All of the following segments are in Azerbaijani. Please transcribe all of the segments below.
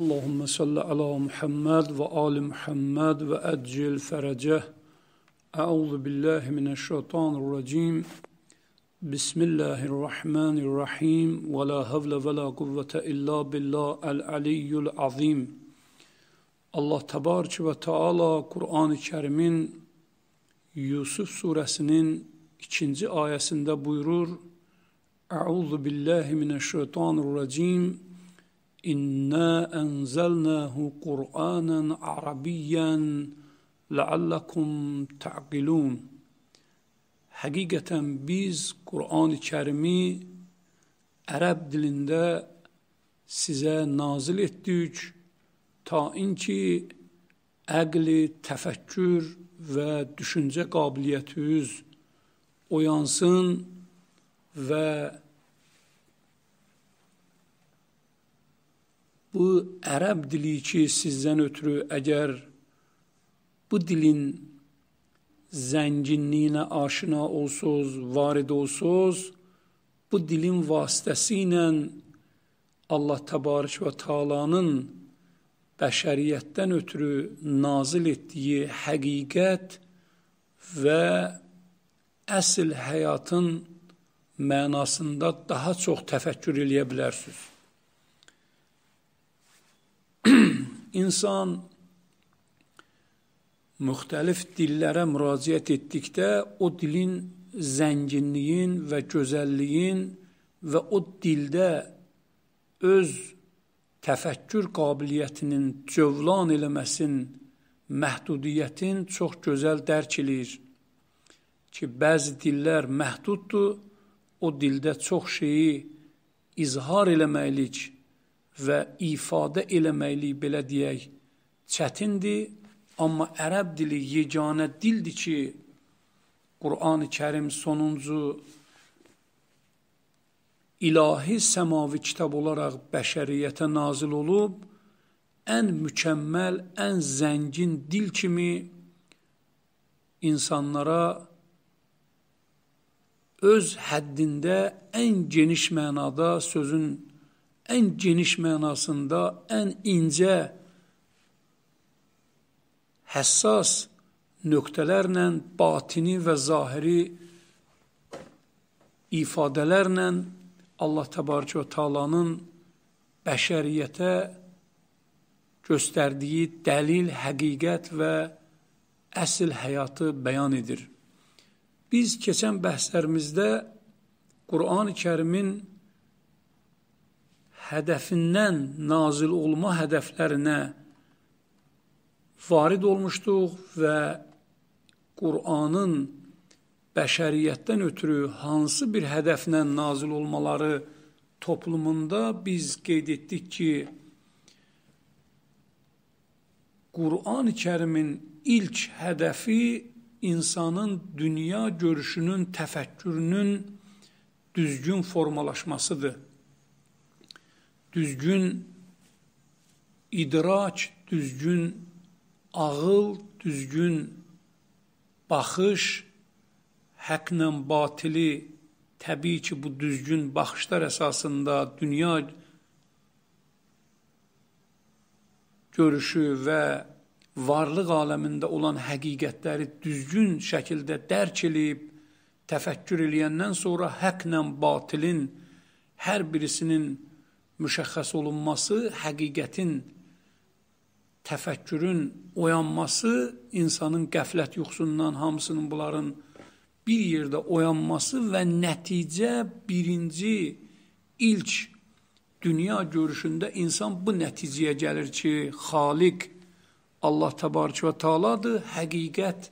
Allahümme salli ala Muhammed ve ali Muhammed ve eccil fereceh. Euzu billahi mineşşeytanirracim. Bismillahirrahmanirrahim. Ve la havle ve la kuvvete illa billah el aliyyul azim. Allah təbarək və Teala Qur'an-ı Kərimin Yusuf surəsinin ikinci ayəsində buyurur: Euzu billahi mineşşeytanirracim. إنا أنزلناه قرآنا عربيا لعلكم تعقلون Həqiqətən biz Qur'an-ı Kərimi ərəb dilində sizə nazil etdik, ta inki əqli, təfəkkür və düşüncə qabiliyyətiniz oyansın və bu ərəb dili ki, sizdən ötürü əgər bu dilin zənginliyinə aşina olsunuz, varid olsunuz, bu dilin vasitəsilə Allah təbarək və taalanın bəşəriyyətdən ötürü nazil etdiyi həqiqət və əsl həyatın mənasında daha çox təfəkkür eləyə bilərsiniz. insan müxtəlif dillərə müraciət etdikdə o dilin zənginliyin və gözəlliyin və o dildə öz təfəkkür qabiliyyətinin cövlan eləməsin məhdudiyyətin çox gözəl dərk eləyir ki, bəzi dillər məhduddur, o dildə çox şeyi izhar eləməliyik və ifadə eləməklik belə deyək çətindir, amma ərəb dili yeganə dildir ki, Qurani Kərim sonuncu ilahi səmavi kitab olaraq bəşəriyyətə nazil olub, ən mükəmməl, ən zəngin dil kimi insanlara öz həddində ən geniş mənada sözün en geniş mənasında, ən incə, həssas nöqtələrlə, batini və zahiri ifadələrlə Allah Təbarəkə və Taalanın bəşəriyyətə göstərdiyi dəlil, həqiqət və əsl həyatı bəyan edir. Biz keçən bəhslərimizdə Qurani-Kərimin hədəfindən nazil olma hədəflərinə varid olmuşduq və Qur'anın bəşəriyyətdən ötürü hansı bir hədəflə nazil olmaları toplumunda biz qeyd etdik ki, Qur'an-ı Kərimin ilk hədəfi insanın dünya görüşünün, təfəkkürünün düzgün formalaşmasıdır düzgün idraç, düzgün ağıl, düzgün baxış, həqlə batili, təbii ki, bu düzgün baxışlar əsasında dünya görüşü və varlıq aləmində olan həqiqətləri düzgün şəkildə dərk edib, təfəkkür eləyəndən sonra həqlə batilin hər birisinin müşəxəs olunması, həqiqətin, təfəkkürün oyanması, insanın qəflət yuxusundan hamısının bunların bir yerdə oyanması və nəticə birinci, ilk dünya görüşündə insan bu nəticəyə gəlir ki, xaliq Allah təbarək və taaladır, həqiqət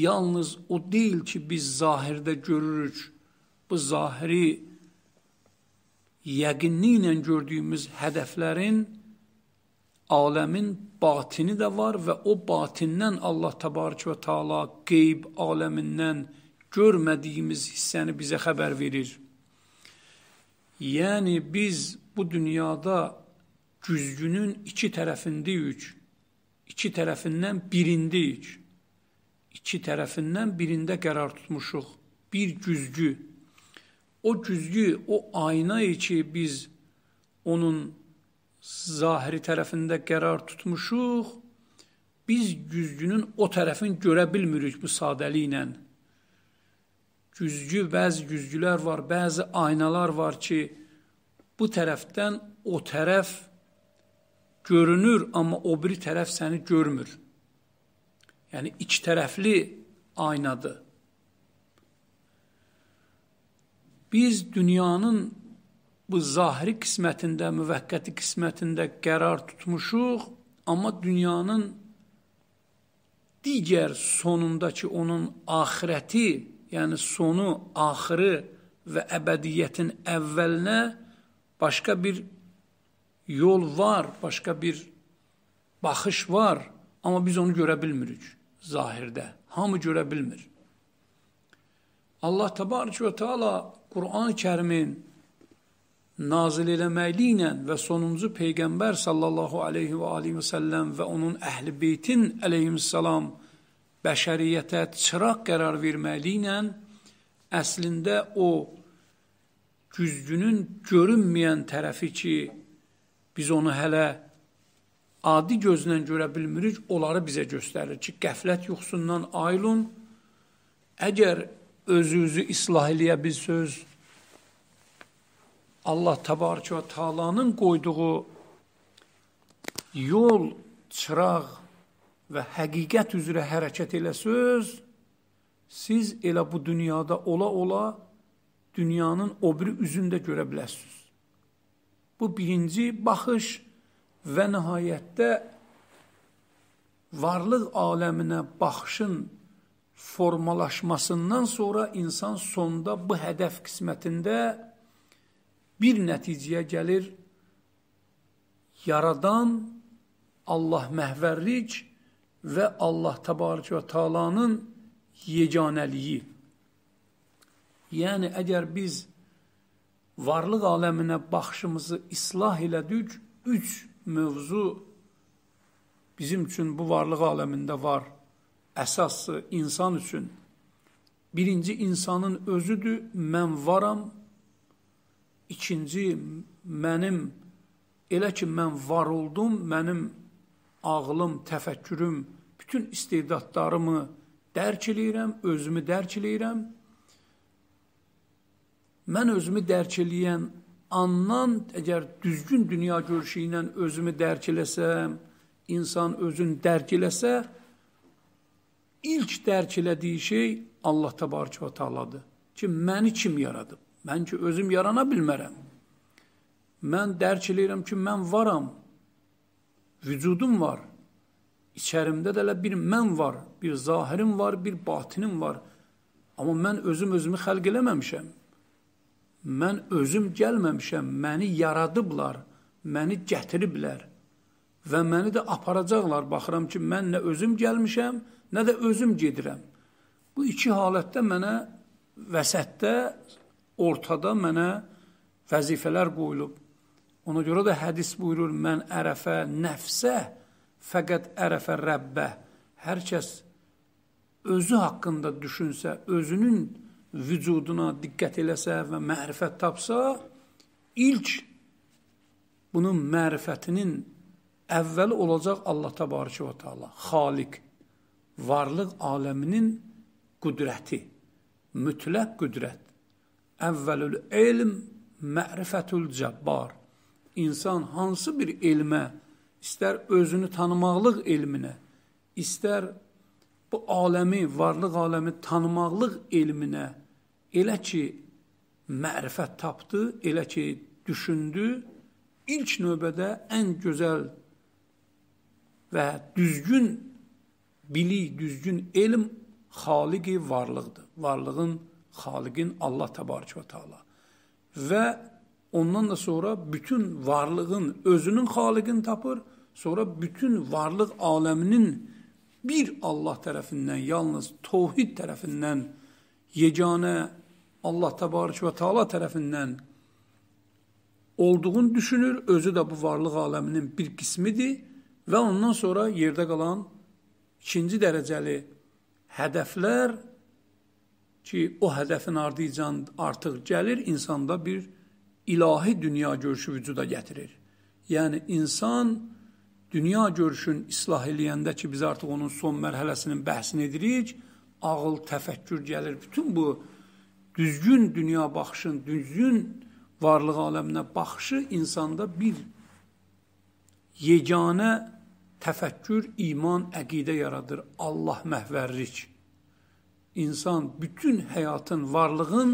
yalnız o deyil ki, biz zahirdə görürük, bu zahiri yəqinliklə gördüyümüz hədəflərin aləmin batini də var və o batindən Allah təbarək və taala qeyb aləmindən görmədiyimiz hissəni bizə xəbər verir. Yəni biz bu dünyada güzgünün iki tərəfindəyik. İki tərəfindən birindəyik. İki tərəfindən birində qərar tutmuşuq. Bir güzgü o cüzgü, o aynayı ki biz onun zahiri tərəfində qərar tutmuşuq, biz cüzgünün o tərəfini görə bilmirik bu sadəliklə. Cüzgü, bəzi cüzgülər var, bəzi aynalar var ki, bu tərəfdən o tərəf görünür, amma o biri tərəf səni görmür. Yəni, iki tərəfli aynadır. biz dünyanın bu zahiri qismətində, müvəqqəti qismətində qərar tutmuşuq, amma dünyanın digər sonundakı onun axirəti, yəni sonu, axırı və əbədiyyətin əvvəlinə başqa bir yol var, başqa bir baxış var, amma biz onu görə bilmirik zahirdə. Hamı görə bilmir. Allah təbarək və Teala Quran-ı kərimin nazil eləməkli ilə və sonuncu Peyğəmbər sallallahu aleyhi və aleyhi və səlləm və onun əhl-i beytin əleyhissalam bəşəriyyətə çıraq qərar verməkli ilə əslində o güzgünün görünməyən tərəfi ki, biz onu hələ adi gözlə görə bilmirik, onları bizə göstərir ki, qəflət yuxusundan aylın, əgər özünüzü islah eləyə bilsəz, Allah təbarək və taalanın qoyduğu yol, çıraq və həqiqət üzrə hərəkət eləsəz, siz elə bu dünyada ola-ola dünyanın o biri üzündə görə biləsiniz. Bu birinci baxış və nəhayətdə varlıq aləminə baxışın formalaşmasından sonra insan sonda bu hədəf qismətində bir nəticəyə gəlir. Yaradan Allah məhvərlik və Allah təbarək və taalanın yeganəliyi. Yəni, əgər biz varlıq aləminə baxışımızı islah elədik, üç mövzu bizim üçün bu varlıq aləmində var əsası insan üçün birinci insanın özüdür, mən varam. İkinci mənim elə ki mən var oldum, mənim ağlım, təfəkkürüm, bütün istedadlarımı dərk eləyirəm, özümü dərk eləyirəm. Mən özümü dərk eləyən andan əgər düzgün dünya görüşü ilə özümü dərk eləsəm, insan özün dərk eləsə, ilk dərk elədiyi şey Allah təbarəkə və təaladır. Ki məni kim yaradıb? Mən ki özüm yarana bilmərəm. Mən dərk eləyirəm ki mən varam. Vücudum var. İçərimdə də elə bir mən var, bir zahirim var, bir batinim var. Amma mən özüm özümü xəlq eləməmişəm. Mən özüm gəlməmişəm, məni yaradıblar, məni gətiriblər və məni də aparacaqlar. Baxıram ki, mən nə özüm gəlmişəm, nə də özüm gedirəm. Bu iki halətdə mənə vəsətdə, ortada mənə vəzifələr qoyulub. Ona görə də hədis buyurur, mən ərəfə nəfsə, fəqət ərəfə Rəbbə. Hər kəs özü haqqında düşünsə, özünün vücuduna diqqət eləsə və mərifət tapsa, ilk bunun mərifətinin əvvəli olacaq Allah təbarəkə və təala, Xaliq varlıq aləminin qüdrəti, mütləq qüdrət. Əvvəlül elm mə'rifətül cəbbar. İnsan hansı bir elmə, istər özünü tanımaqlıq elminə, istər bu aləmi, varlıq aləmi tanımaqlıq elminə elə ki, mərifət tapdı, elə ki, düşündü, ilk növbədə ən gözəl və düzgün bilik, düzgün elm xaliqi varlıqdır. Varlığın xaliqin Allah təbarək və taala. Və ondan da sonra bütün varlığın özünün xaliqini tapır, sonra bütün varlıq aləminin bir Allah tərəfindən, yalnız tovhid tərəfindən, yeganə Allah təbarək və taala tərəfindən olduğunu düşünür. Özü də bu varlıq aləminin bir qismidir və ondan sonra yerdə qalan ikinci dərəcəli hədəflər ki, o hədəfin ardıcan artıq gəlir, insanda bir ilahi dünya görüşü vücuda gətirir. Yəni, insan dünya görüşün islah eləyəndə ki, biz artıq onun son mərhələsinin bəhsini edirik, ağıl, təfəkkür gəlir. Bütün bu düzgün dünya baxışın, düzgün varlıq aləminə baxışı insanda bir yeganə Təfəkkür iman, əqidə yaradır. Allah məhvərlik. İnsan bütün həyatın, varlığın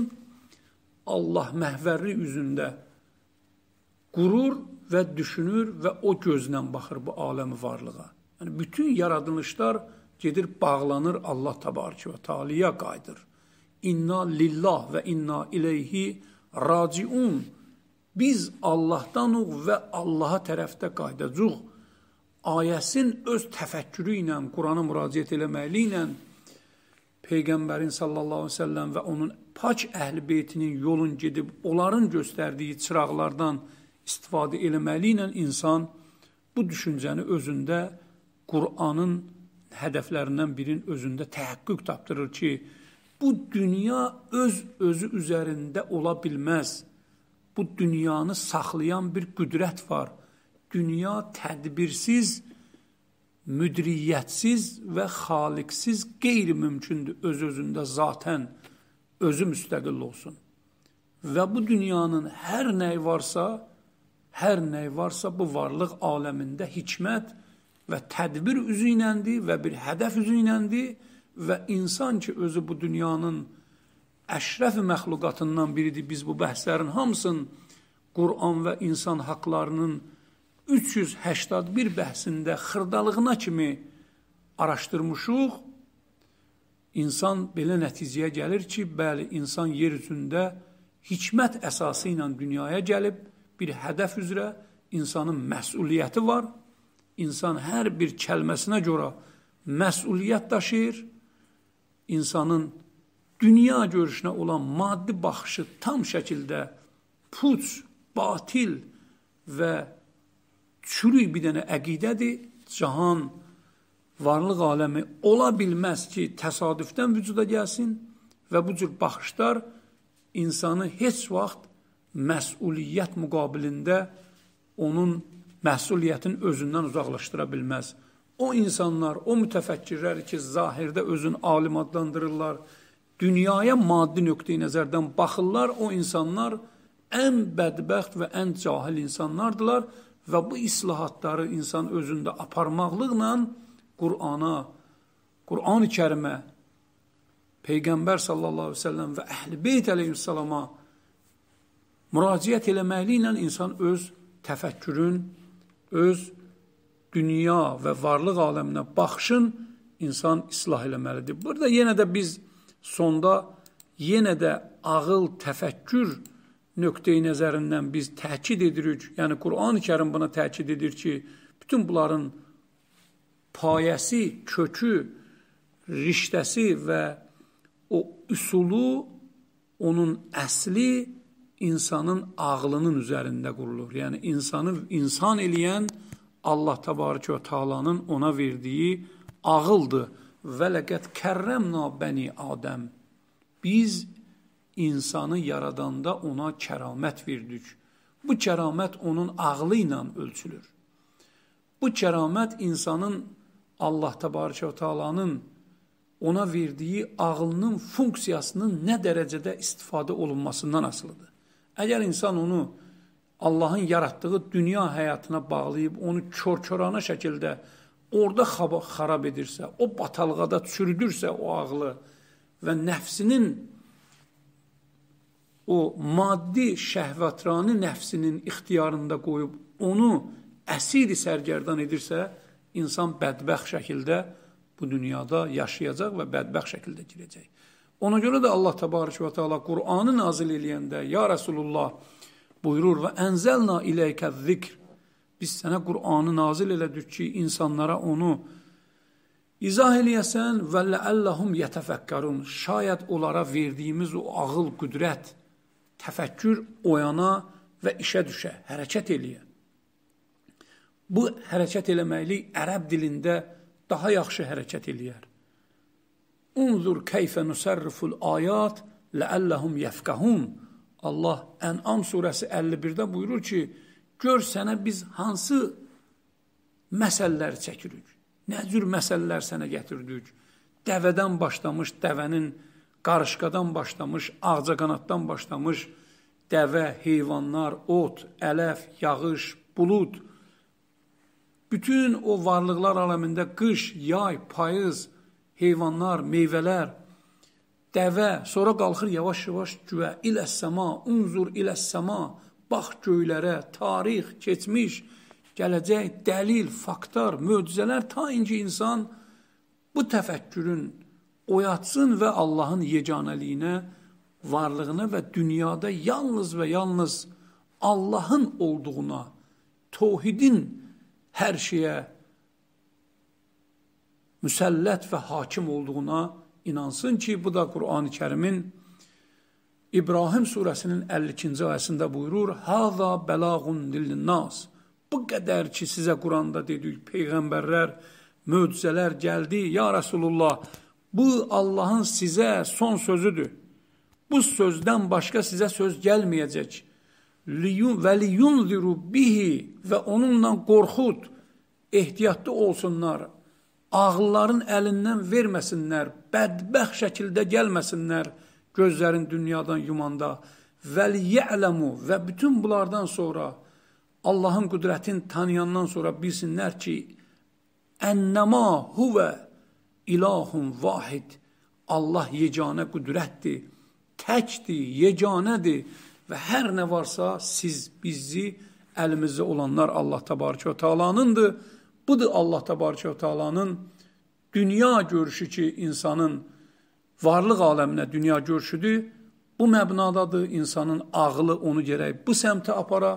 Allah məhvərli üzündə qurur və düşünür və o gözlə baxır bu aləmi varlığa. Yəni bütün yaradılışlar gedir bağlanır Allah təbarəkə və təaliyə qayıdır. İnna lillah və inna ileyhi raciun. Biz Allahdanuq və Allaha tərəfdə qayıdacağıq ayəsin öz təfəkkürü ilə, Qurana müraciət eləməkli ilə Peyğəmbərin sallallahu əleyhi və səlləm və onun paç əhl beytinin yolun gedib onların göstərdiyi çıraqlardan istifadə eləməli ilə insan bu düşüncəni özündə Qur'anın hədəflərindən birinin özündə təhəqqüq tapdırır ki, bu dünya öz özü üzərində ola bilməz. Bu dünyanı saxlayan bir qüdrət var dünya tədbirsiz, müdriyyətsiz və xaliqsiz qeyri-mümkündür öz-özündə zatən özü müstəqil olsun. Və bu dünyanın hər nəyi varsa, hər nəyi varsa bu varlıq aləmində hikmət və tədbir üzü iləndir və bir hədəf üzü iləndir və insan ki, özü bu dünyanın əşrəf məxluqatından biridir. Biz bu bəhslərin hamısını Quran və insan haqlarının 381 bəhsində xırdalığına kimi araşdırmışıq. İnsan belə nəticəyə gəlir ki, bəli, insan yer üzündə hikmət əsası ilə dünyaya gəlib, bir hədəf üzrə insanın məsuliyyəti var. İnsan hər bir kəlməsinə görə məsuliyyət daşıyır. İnsanın dünya görüşünə olan maddi baxışı tam şəkildə puç, batil və çürük bir dənə əqidədir. Cahan varlıq aləmi ola bilməz ki, təsadüfdən vücuda gəlsin və bu cür baxışlar insanı heç vaxt məsuliyyət müqabilində onun məsuliyyətin özündən uzaqlaşdıra bilməz. O insanlar, o mütəfəkkirlər ki, zahirdə özün alim adlandırırlar, dünyaya maddi nöqteyi nəzərdən baxırlar, o insanlar ən bədbəxt və ən cahil insanlardılar və bu islahatları insan özündə aparmaqlıqla Qurana, Qurani kərimə, Peyğəmbər sallallahu aleyhi ve sellem və əhl-i beyt aleyhissalama müraciət eləməkliklə insan öz təfəkkürün, öz dünya və varlıq aləminə baxışın insan islah eləməlidir. Burada yenə də biz sonda yenə də ağıl, təfəkkür, təfəkkür, nöqteyi nəzərindən biz təkid edirik. Yəni Quran-ı Kərim buna təkid edir ki, bütün bunların payəsi, kökü, riştəsi və o üsulu, onun əsli insanın ağlının üzərində qurulur. Yəni insanı insan eləyən Allah təbarək və Taala'nın ona verdiyi ağıldır. Və ləqəd kərrəmna bəni Adəm. Biz insanı yaradanda ona kəramət verdik. Bu kəramət onun ağlı ilə ölçülür. Bu kəramət insanın Allah təbarəkə və təalanın ona verdiyi ağlının funksiyasının nə dərəcədə istifadə olunmasından asılıdır. Əgər insan onu Allahın yaratdığı dünya həyatına bağlayıb onu kör-körana şəkildə orada xarab edirsə, o batalığa da çürüdürsə o ağlı və nəfsinin o maddi şəhvətrani nəfsinin ixtiyarında qoyub onu əsiri sərgərdan edirsə, insan bədbəx şəkildə bu dünyada yaşayacaq və bədbəx şəkildə girəcək. Ona görə də Allah təbarək və təala Qur'anı nazil eləyəndə ya Rasulullah buyurur və ənzəlna iləykə zikr biz sənə Qur'anı nazil elədik ki, insanlara onu izah eləyəsən və ləəlləhum yətəfəkkərun şayət onlara verdiyimiz o ağıl, qüdrət təfəkkür oyana və işə düşə, hərəkət eləyə. Bu hərəkət eləməklik ərəb dilində daha yaxşı hərəkət eləyər. Unzur keyfə nusərriful ayat ləəlləhum yəfqəhun. Allah Ən'am surəsi 51-də buyurur ki, gör sənə biz hansı məsəllər çəkirik, nə cür məsəllər sənə gətirdik. Dəvədən başlamış dəvənin qarışqadan başlamış, ağcaqanaddan başlamış, dəvə, heyvanlar, ot, ələf, yağış, bulud, bütün o varlıqlar aləmində qış, yay, payız, heyvanlar, meyvələr, dəvə, sonra qalxır yavaş-yavaş güvə, iləs-səma, unzur iləs-səma, bax göylərə, tarix, keçmiş, gələcək, dəlil, faktar, möcüzələr, ta inki insan bu təfəkkürün oyatsın və Allahın yeganəliyinə, varlığına və dünyada yalnız və yalnız Allahın olduğuna, tohidin hər şeyə müsəllət və hakim olduğuna inansın ki, bu da Qur'an-ı Kərimin İbrahim surəsinin 52-ci ayəsində buyurur, Həza bəlağun dillinnas. Bu qədər ki, sizə Quranda dedik, peyğəmbərlər, möcüzələr gəldi, ya Rəsulullah, Bu Allah'ın size son sözüdür. Bu sözden başka size söz gelmeyecek. Ve liyunziru bihi ve onunla korkut. Ehtiyatlı olsunlar. Ağılların əlindən verməsinlər, bədbəx şəkildə gəlməsinlər gözlərin dünyadan yumanda. Və liyələmu və bütün bunlardan sonra Allahın qüdrətini tanıyandan sonra bilsinlər ki, ənnəma huvə ilahun vahid. Allah yeganə qüdrətdir, təkdir, yeganədir və hər nə varsa siz, bizi, əlimizdə olanlar Allah təbarəkə və təalanındır. Budur Allah təbarəkə və təalanın dünya görüşü ki, insanın varlıq aləminə dünya görüşüdür. Bu məbnadadır, insanın ağlı onu gərək bu səmtə apara,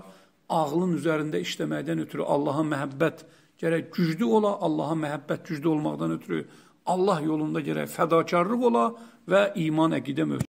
ağlın üzərində işləməkdən ötürü Allaha məhəbbət gərək güclü ola, Allaha məhəbbət güclü olmaqdan ötürü Allah yolunda gərək fədakarlıq ola və iman əqidə mövcud.